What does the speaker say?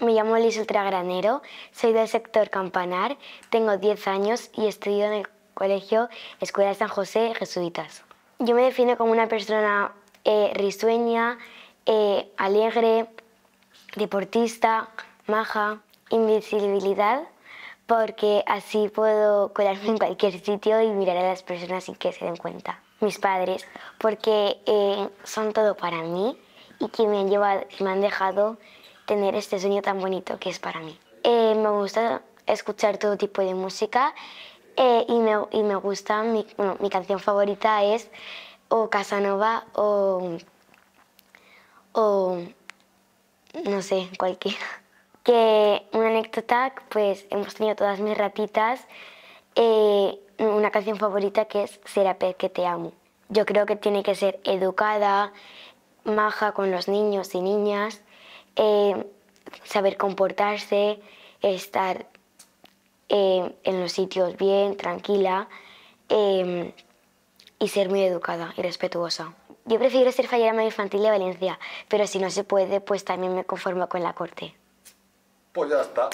Me llamo Liz Ultragranero, Granero, soy del sector Campanar, tengo 10 años y estudio en el colegio Escuela San José Jesuitas. Yo me defino como una persona eh, risueña, eh, alegre, deportista, maja, invisibilidad, porque así puedo colarme en cualquier sitio y mirar a las personas sin que se den cuenta. Mis padres, porque eh, son todo para mí y que me han llevado, me han dejado tener este sueño tan bonito que es para mí. Eh, me gusta escuchar todo tipo de música eh, y, me, y, me, gusta, mi, bueno, mi, canción favorita es o Casanova o, o no sé, cualquiera. Que una anécdota, pues hemos tenido todas mis ratitas eh, una canción favorita que es Serape que te amo. Yo creo que tiene que ser educada, maja con los niños y niñas eh, saber comportarse, estar eh, en los sitios bien, tranquila em, y ser muy educada y respetuosa. Yo prefiero ser fallera infantil de Valencia, pero si no se puede, pues también me conformo con la corte. Pues ya está.